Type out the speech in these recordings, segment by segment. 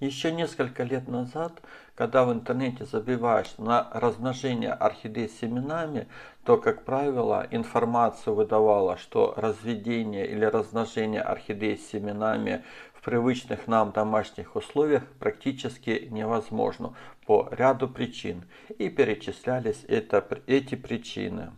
Еще несколько лет назад, когда в интернете забиваешь на размножение орхидей семенами, то, как правило, информацию выдавала, что разведение или размножение орхидей семенами в привычных нам домашних условиях практически невозможно по ряду причин. И перечислялись это, эти причины.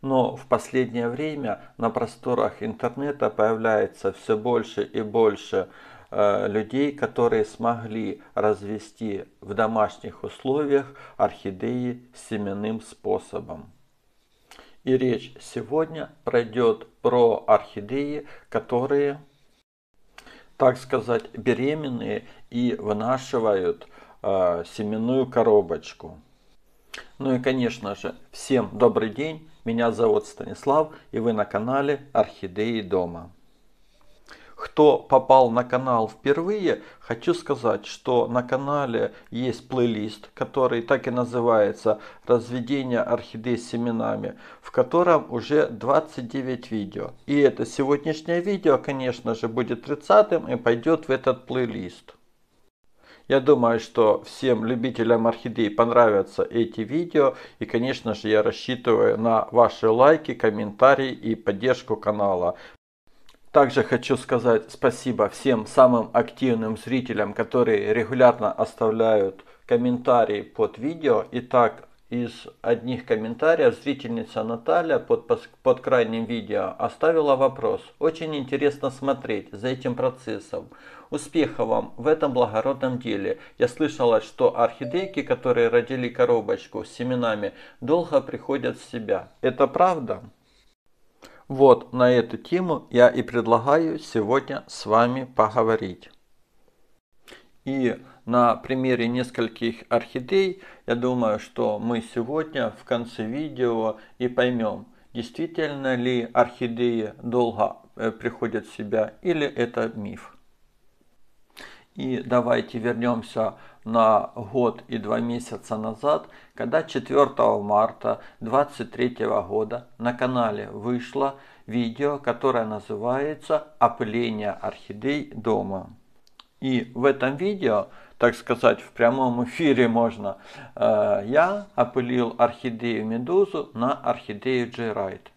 Но в последнее время на просторах интернета появляется все больше и больше информации, Э, людей, которые смогли развести в домашних условиях орхидеи семенным способом. И речь сегодня пройдет про орхидеи, которые, так сказать, беременные и вынашивают э, семенную коробочку. Ну и, конечно же, всем добрый день. Меня зовут Станислав, и вы на канале Орхидеи дома. Кто попал на канал впервые, хочу сказать, что на канале есть плейлист, который так и называется «Разведение орхидей с семенами», в котором уже 29 видео. И это сегодняшнее видео, конечно же, будет 30 и пойдет в этот плейлист. Я думаю, что всем любителям орхидей понравятся эти видео. И, конечно же, я рассчитываю на ваши лайки, комментарии и поддержку канала. Также хочу сказать спасибо всем самым активным зрителям, которые регулярно оставляют комментарии под видео. Итак, из одних комментариев зрительница Наталья под, под крайним видео оставила вопрос. Очень интересно смотреть за этим процессом. Успехов вам в этом благородном деле. Я слышала, что орхидейки, которые родили коробочку с семенами, долго приходят в себя. Это правда? Вот на эту тему я и предлагаю сегодня с вами поговорить. И на примере нескольких орхидей, я думаю, что мы сегодня в конце видео и поймем, действительно ли орхидеи долго э, приходят в себя или это миф. И давайте вернемся к на год и два месяца назад, когда 4 марта 2023 года на канале вышло видео, которое называется «Опыление орхидей дома». И в этом видео, так сказать, в прямом эфире можно, э, я опылил орхидею медузу на орхидею Джейрайт.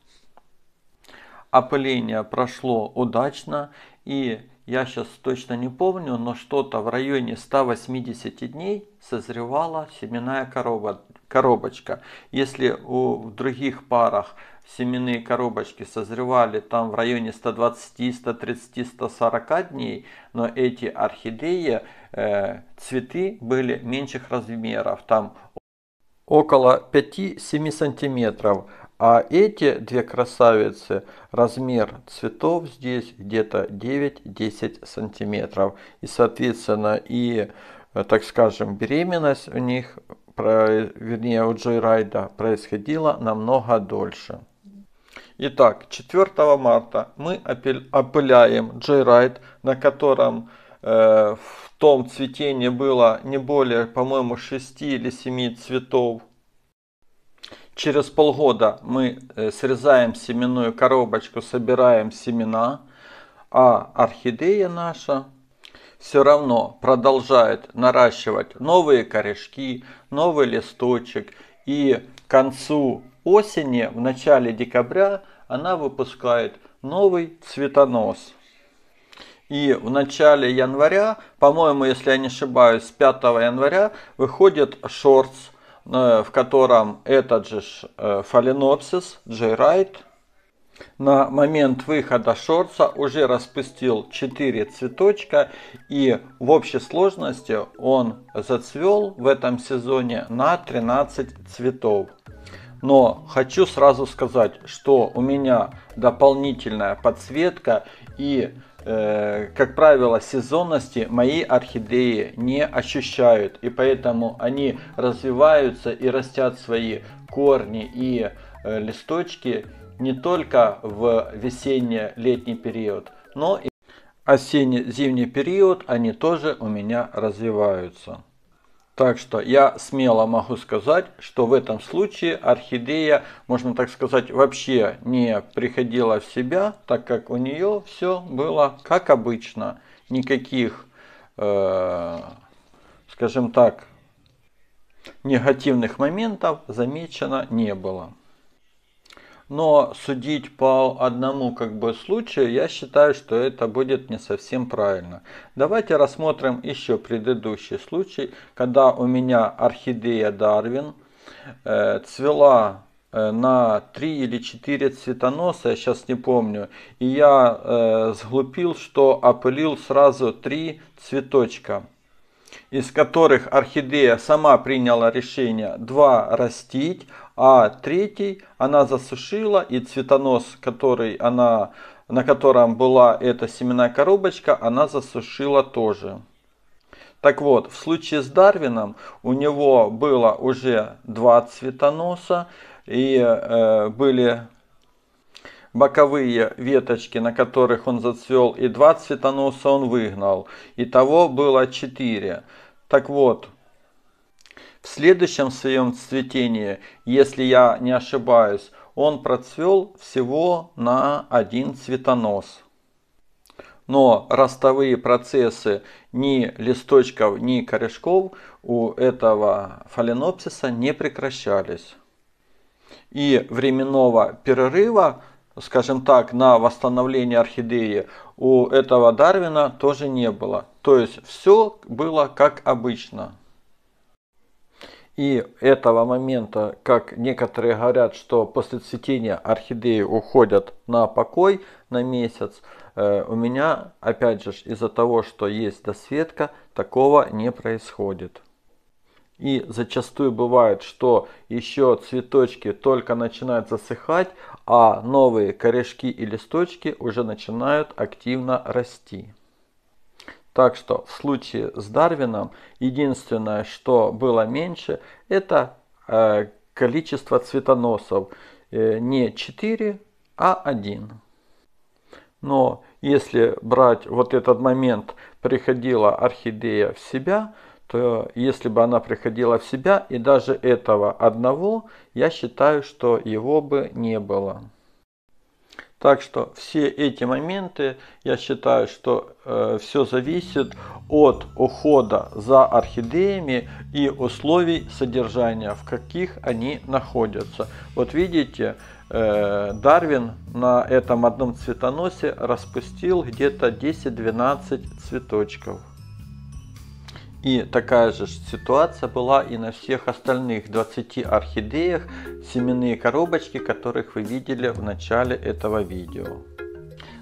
Опыление прошло удачно и я сейчас точно не помню, но что-то в районе 180 дней созревала семенная корова, коробочка. Если у, в других парах семенные коробочки созревали там в районе 120, 130, 140 дней, но эти орхидеи, э, цветы были меньших размеров, там около 5-7 сантиметров. А эти две красавицы, размер цветов здесь где-то 9-10 сантиметров. И соответственно и, э, так скажем, беременность у них, вернее у Райда, происходила намного дольше. Итак, 4 марта мы опыляем Райд, на котором э, в том цветении было не более, по-моему, 6 или 7 цветов Через полгода мы э, срезаем семенную коробочку, собираем семена, а орхидея наша все равно продолжает наращивать новые корешки, новый листочек. И к концу осени, в начале декабря, она выпускает новый цветонос. И в начале января, по-моему, если я не ошибаюсь, с 5 января выходит шорс Э, в котором этот же э, фаленопсис, джейрайт, на момент выхода шорса уже распустил 4 цветочка и в общей сложности он зацвел в этом сезоне на 13 цветов. Но хочу сразу сказать, что у меня дополнительная подсветка и Э, как правило, сезонности мои орхидеи не ощущают. И поэтому они развиваются и растят свои корни и э, листочки не только в весенне-летний период, но и осенне-зимний период они тоже у меня развиваются. Так что я смело могу сказать, что в этом случае орхидея, можно так сказать, вообще не приходила в себя, так как у нее все было как обычно. Никаких, э, скажем так, негативных моментов замечено не было но судить по одному как бы случаю, я считаю, что это будет не совсем правильно. Давайте рассмотрим еще предыдущий случай, когда у меня орхидея Дарвин э, цвела э, на 3 или 4 цветоноса, я сейчас не помню. И я э, сглупил, что опылил сразу 3 цветочка из которых орхидея сама приняла решение два растить, а третий она засушила и цветонос, который она, на котором была эта семенная коробочка, она засушила тоже. Так вот, в случае с Дарвином у него было уже два цветоноса и э, были боковые веточки, на которых он зацвел, и два цветоноса он выгнал. Итого было 4. Так вот, в следующем своем цветении, если я не ошибаюсь, он процвел всего на один цветонос. Но ростовые процессы ни листочков, ни корешков у этого фаленопсиса не прекращались. И временного перерыва скажем так, на восстановление орхидеи у этого Дарвина тоже не было. То есть все было как обычно. И этого момента, как некоторые говорят, что после цветения орхидеи уходят на покой на месяц, э, у меня, опять же, из-за того, что есть досветка, такого не происходит. И зачастую бывает, что еще цветочки только начинают засыхать, а новые корешки и листочки уже начинают активно расти. Так что в случае с Дарвином единственное, что было меньше, это э, количество цветоносов. Э, не 4, а 1. Но если брать вот этот момент, приходила орхидея в себя, то если бы она приходила в себя, и даже этого одного, я считаю, что его бы не было. Так что все эти моменты, я считаю, что э, все зависит от ухода за орхидеями и условий содержания, в каких они находятся. Вот видите, э, Дарвин на этом одном цветоносе распустил где-то 10-12 цветочков. И такая же ситуация была и на всех остальных 20 орхидеях, семенные коробочки, которых вы видели в начале этого видео.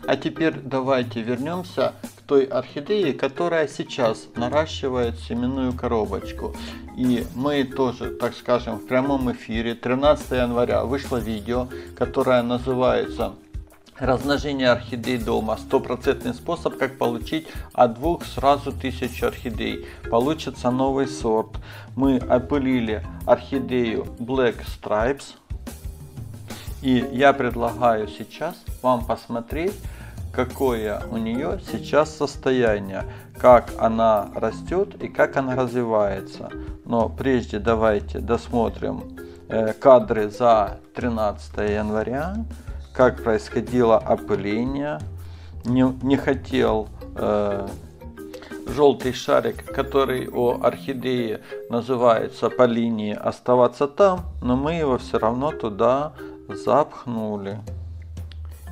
А теперь давайте вернемся к той орхидее, которая сейчас наращивает семенную коробочку. И мы тоже, так скажем, в прямом эфире 13 января вышло видео, которое называется Размножение орхидей дома. Стопроцентный способ, как получить от двух сразу тысячу орхидей. Получится новый сорт. Мы опылили орхидею Black Stripes. И я предлагаю сейчас вам посмотреть, какое у нее сейчас состояние, как она растет и как она развивается. Но прежде давайте досмотрим э, кадры за 13 января как происходило опыление. Не, не хотел э, желтый шарик, который у орхидеи называется по линии, оставаться там, но мы его все равно туда запхнули.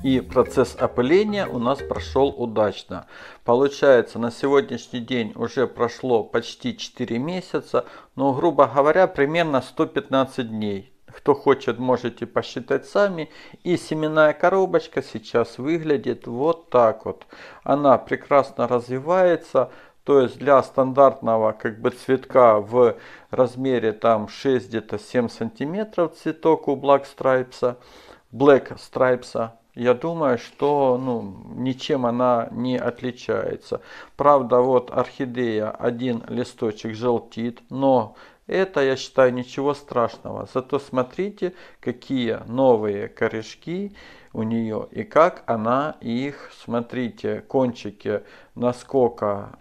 И процесс опыления у нас прошел удачно. Получается, на сегодняшний день уже прошло почти 4 месяца, но, грубо говоря, примерно 115 дней. Кто хочет, можете посчитать сами. И семенная коробочка сейчас выглядит вот так вот. Она прекрасно развивается. То есть для стандартного как бы цветка в размере там 6 где-то 7 сантиметров цветок у Black Stripes, Black Stripes, я думаю, что ну, ничем она не отличается. Правда, вот орхидея один листочек желтит, но это, я считаю, ничего страшного. Зато смотрите, какие новые корешки у нее. И как она их, смотрите, кончики, насколько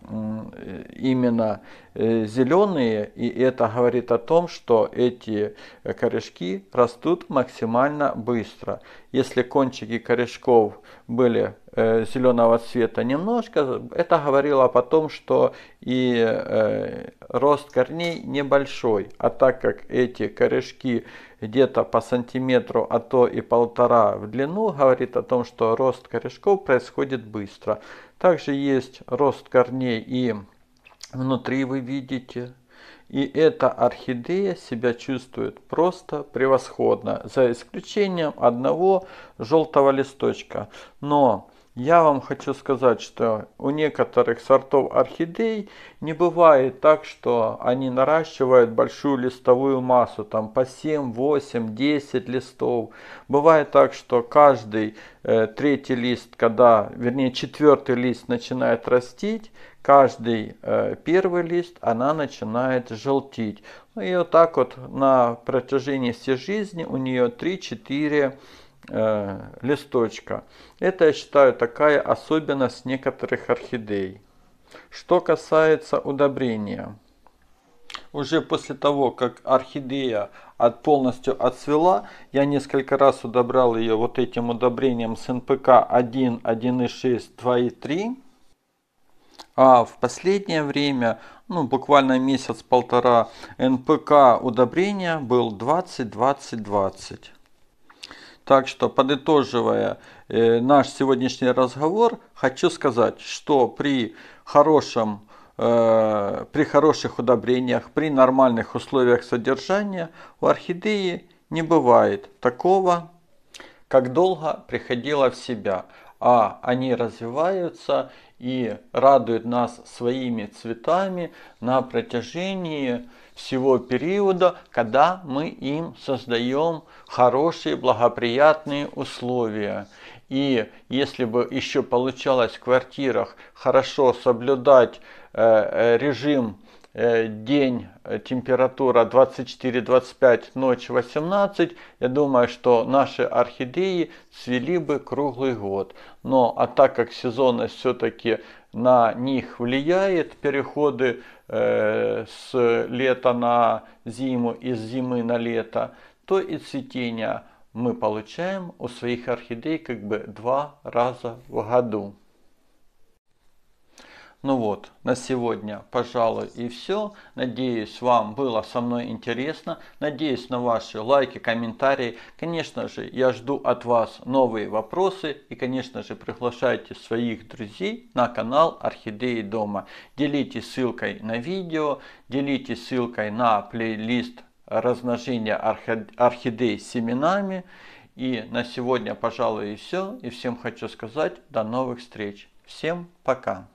именно э, зеленые. И это говорит о том, что эти э, корешки растут максимально быстро. Если кончики корешков были э, зеленого цвета немножко, это говорило о том, что и рост корней небольшой. А так как эти корешки где-то по сантиметру, а то и полтора в длину, говорит о том, что рост корешков происходит быстро. Также есть рост корней и внутри вы видите. И эта орхидея себя чувствует просто превосходно, за исключением одного желтого листочка. Но я вам хочу сказать, что у некоторых сортов орхидей не бывает так, что они наращивают большую листовую массу, там по 7, 8, 10 листов. Бывает так, что каждый э, третий лист, когда, вернее, четвертый лист начинает растить, каждый э, первый лист она начинает желтить. Ну и вот так вот на протяжении всей жизни у нее 3-4 Э, листочка. Это, я считаю, такая особенность некоторых орхидей. Что касается удобрения. Уже после того, как орхидея от, полностью отцвела, я несколько раз удобрял ее вот этим удобрением с НПК 1, 1,6, 3, А в последнее время, ну буквально месяц-полтора, НПК удобрения был 20-20-20. Так что, подытоживая э, наш сегодняшний разговор, хочу сказать, что при хорошем э, при хороших удобрениях, при нормальных условиях содержания у орхидеи не бывает такого, как долго приходила в себя, а они развиваются и радует нас своими цветами на протяжении всего периода, когда мы им создаем хорошие благоприятные условия. И если бы еще получалось в квартирах хорошо соблюдать э, э, режим Э, день э, температура 24-25, ночь 18, я думаю, что наши орхидеи цвели бы круглый год. Но а так как сезонность все-таки на них влияет, переходы э, с лета на зиму, из зимы на лето, то и цветение мы получаем у своих орхидей как бы два раза в году. Ну вот, на сегодня, пожалуй, и все. Надеюсь, вам было со мной интересно. Надеюсь на ваши лайки, комментарии. Конечно же, я жду от вас новые вопросы. И, конечно же, приглашайте своих друзей на канал Орхидеи Дома. Делитесь ссылкой на видео, делитесь ссылкой на плейлист размножения орхидей семенами. И на сегодня, пожалуй, и все. И всем хочу сказать, до новых встреч. Всем пока!